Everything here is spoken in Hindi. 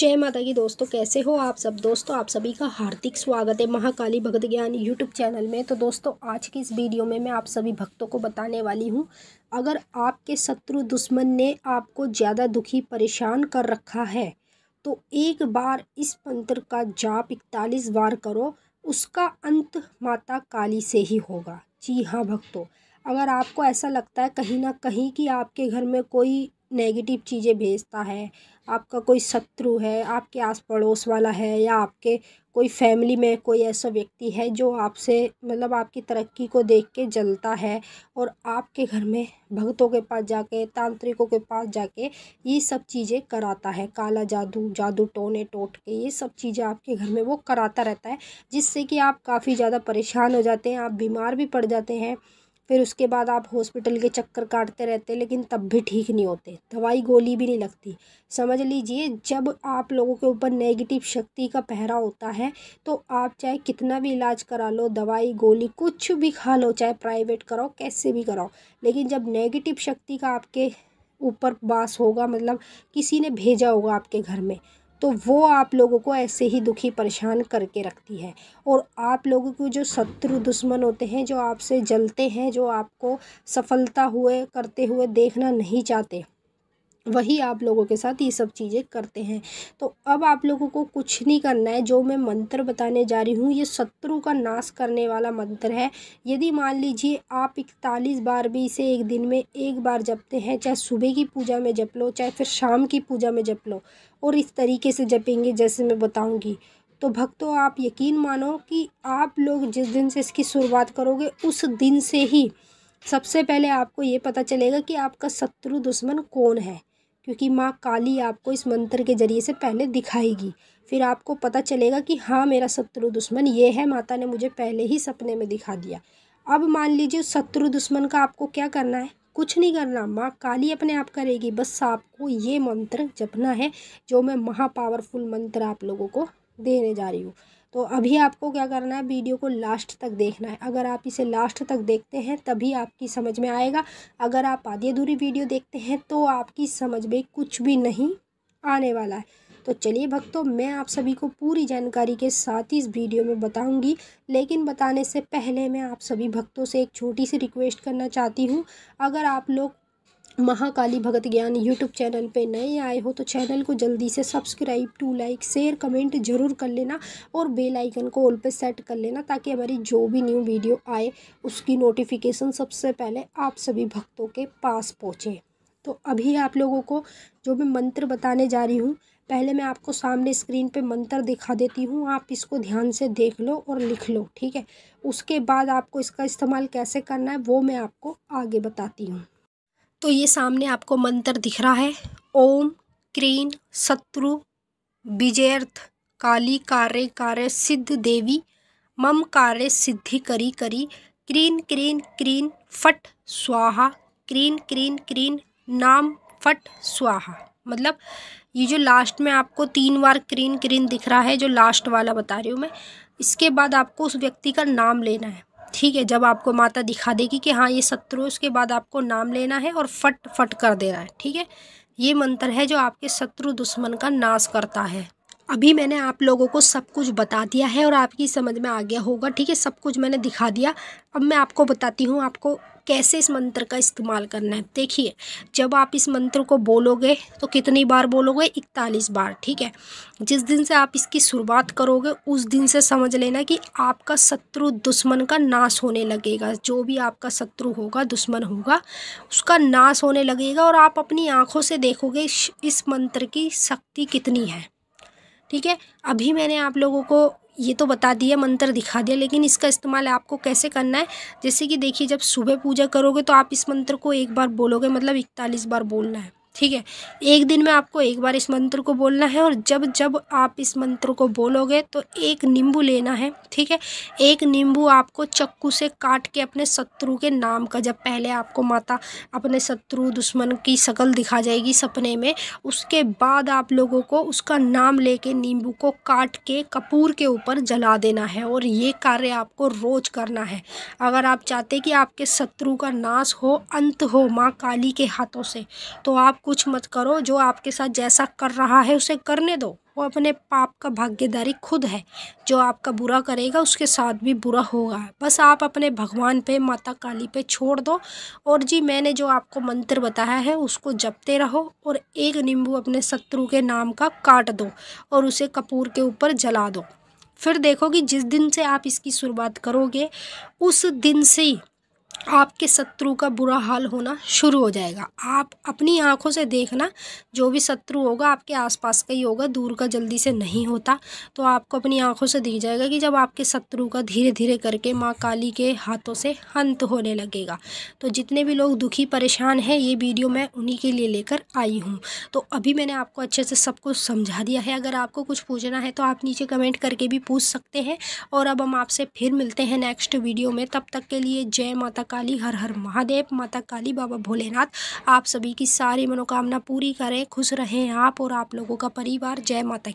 जय माता की दोस्तों कैसे हो आप सब दोस्तों आप सभी का हार्दिक स्वागत है महाकाली भक्त ज्ञान यूट्यूब चैनल में तो दोस्तों आज की इस वीडियो में मैं आप सभी भक्तों को बताने वाली हूँ अगर आपके शत्रु दुश्मन ने आपको ज़्यादा दुखी परेशान कर रखा है तो एक बार इस मंत्र का जाप इकतालीस बार करो उसका अंत माता काली से ही होगा जी हाँ भक्तों अगर आपको ऐसा लगता है कहीं ना कहीं कि आपके घर में कोई नेगेटिव चीज़ें भेजता है आपका कोई शत्रु है आपके आस पड़ोस वाला है या आपके कोई फैमिली में कोई ऐसा व्यक्ति है जो आपसे मतलब आपकी तरक्की को देख के जलता है और आपके घर में भक्तों के पास जाके तांत्रिकों के पास जाके ये सब चीज़ें कराता है काला जादू जादू टोने टोट के ये सब चीज़ें आपके घर में वो कराता रहता है जिससे कि आप काफ़ी ज़्यादा परेशान हो जाते हैं आप बीमार भी पड़ जाते हैं फिर उसके बाद आप हॉस्पिटल के चक्कर काटते रहते लेकिन तब भी ठीक नहीं होते दवाई गोली भी नहीं लगती समझ लीजिए जब आप लोगों के ऊपर नेगेटिव शक्ति का पहरा होता है तो आप चाहे कितना भी इलाज करा लो दवाई गोली कुछ भी खा लो चाहे प्राइवेट कराओ कैसे भी कराओ लेकिन जब नेगेटिव शक्ति का आपके ऊपर बास होगा मतलब किसी ने भेजा होगा आपके घर में तो वो आप लोगों को ऐसे ही दुखी परेशान करके रखती है और आप लोगों के जो शत्रु दुश्मन होते हैं जो आपसे जलते हैं जो आपको सफलता हुए करते हुए देखना नहीं चाहते वही आप लोगों के साथ ये सब चीज़ें करते हैं तो अब आप लोगों को कुछ नहीं करना है जो मैं मंत्र बताने जा रही हूँ ये शत्रु का नाश करने वाला मंत्र है यदि मान लीजिए आप इकतालीस बार भी इसे एक दिन में एक बार जपते हैं चाहे सुबह की पूजा में जप लो चाहे फिर शाम की पूजा में जप लो और इस तरीके से जपेंगे जैसे मैं बताऊँगी तो भक्तों आप यकीन मानो कि आप लोग जिस दिन से इसकी शुरुआत करोगे उस दिन से ही सबसे पहले आपको ये पता चलेगा कि आपका शत्रु दुश्मन कौन है क्योंकि माँ काली आपको इस मंत्र के ज़रिए से पहले दिखाएगी फिर आपको पता चलेगा कि हाँ मेरा शत्रु दुश्मन ये है माता ने मुझे पहले ही सपने में दिखा दिया अब मान लीजिए उस शत्रु दुश्मन का आपको क्या करना है कुछ नहीं करना माँ काली अपने आप करेगी बस आपको ये मंत्र जपना है जो मैं महापावरफुल मंत्र आप लोगों को देने जा रही हूँ तो अभी आपको क्या करना है वीडियो को लास्ट तक देखना है अगर आप इसे लास्ट तक देखते हैं तभी आपकी समझ में आएगा अगर आप आधी अधूरी वीडियो देखते हैं तो आपकी समझ में कुछ भी नहीं आने वाला है तो चलिए भक्तों मैं आप सभी को पूरी जानकारी के साथ ही इस वीडियो में बताऊंगी लेकिन बताने से पहले मैं आप सभी भक्तों से एक छोटी सी रिक्वेस्ट करना चाहती हूँ अगर आप लोग महाकाली भगत ज्ञान यूट्यूब चैनल पे नए आए हो तो चैनल को जल्दी से subscribe to like share comment जरूर कर लेना और बेल आइकन को ऑल पे सेट कर लेना ताकि हमारी जो भी न्यू वीडियो आए उसकी नोटिफिकेशन सबसे पहले आप सभी भक्तों के पास पहुँचे तो अभी आप लोगों को जो भी मंत्र बताने जा रही हूँ पहले मैं आपको सामने स्क्रीन पे मंत्र दिखा देती हूँ आप इसको ध्यान से देख लो और लिख लो ठीक है उसके बाद आपको इसका इस्तेमाल कैसे करना है वो मैं आपको आगे बताती हूँ तो ये सामने आपको मंत्र दिख रहा है ओम क्रीन शत्रु विजयर्थ काली कार्य कार्य सिद्ध देवी मम कार्य सिद्धि करी करी क्रीन क्रीन क्रीन फट स्वाहा क्रीन क्रीन क्रीन नाम फट स्वाहा मतलब ये जो लास्ट में आपको तीन बार क्रीन क्रीन दिख रहा है जो लास्ट वाला बता रही हूँ मैं इसके बाद आपको उस व्यक्ति का नाम लेना है ठीक है जब आपको माता दिखा देगी कि हाँ ये शत्रु उसके बाद आपको नाम लेना है और फट फट कर देना है ठीक है ये मंत्र है जो आपके शत्रु दुश्मन का नाश करता है अभी मैंने आप लोगों को सब कुछ बता दिया है और आपकी समझ में आ गया होगा ठीक है सब कुछ मैंने दिखा दिया अब मैं आपको बताती हूँ आपको कैसे इस मंत्र का इस्तेमाल करना है देखिए जब आप इस मंत्र को बोलोगे तो कितनी बार बोलोगे इकतालीस बार ठीक है जिस दिन से आप इसकी शुरुआत करोगे उस दिन से समझ लेना कि आपका शत्रु दुश्मन का नाश होने लगेगा जो भी आपका शत्रु होगा दुश्मन होगा उसका नाश होने लगेगा और आप अपनी आँखों से देखोगे इस मंत्र की शक्ति कितनी है ठीक है अभी मैंने आप लोगों को ये तो बता दिया मंत्र दिखा दिया लेकिन इसका इस्तेमाल आपको कैसे करना है जैसे कि देखिए जब सुबह पूजा करोगे तो आप इस मंत्र को एक बार बोलोगे मतलब इकतालीस बार बोलना है ठीक है एक दिन में आपको एक बार इस मंत्र को बोलना है और जब जब आप इस मंत्र को बोलोगे तो एक नींबू लेना है ठीक है एक नींबू आपको चक्कू से काट के अपने शत्रु के नाम का जब पहले आपको माता अपने शत्रु दुश्मन की शकल दिखा जाएगी सपने में उसके बाद आप लोगों को उसका नाम लेके नींबू को काट के कपूर के ऊपर जला देना है और ये कार्य आपको रोज़ करना है अगर आप चाहते कि आपके शत्रु का नाश हो अंत हो माँ काली के हाथों से तो आप कुछ मत करो जो आपके साथ जैसा कर रहा है उसे करने दो वो अपने पाप का भागीदारी खुद है जो आपका बुरा करेगा उसके साथ भी बुरा होगा बस आप अपने भगवान पे माता काली पे छोड़ दो और जी मैंने जो आपको मंत्र बताया है उसको जपते रहो और एक नींबू अपने शत्रु के नाम का काट दो और उसे कपूर के ऊपर जला दो फिर देखो कि जिस दिन से आप इसकी शुरुआत करोगे उस दिन से ही आपके शत्रु का बुरा हाल होना शुरू हो जाएगा आप अपनी आंखों से देखना जो भी शत्रु होगा आपके आसपास का ही होगा दूर का जल्दी से नहीं होता तो आपको अपनी आंखों से दिख जाएगा कि जब आपके शत्रु का धीरे धीरे करके माँ काली के हाथों से अंत होने लगेगा तो जितने भी लोग दुखी परेशान हैं ये वीडियो मैं उन्हीं के लिए लेकर आई हूँ तो अभी मैंने आपको अच्छे से सब कुछ समझा दिया है अगर आपको कुछ पूछना है तो आप नीचे कमेंट करके भी पूछ सकते हैं और अब हम आपसे फिर मिलते हैं नेक्स्ट वीडियो में तब तक के लिए जय माता काली हर हर महादेव माता काली बाबा भोलेनाथ आप सभी की सारी मनोकामना पूरी करें खुश रहें आप और आप लोगों का परिवार जय माता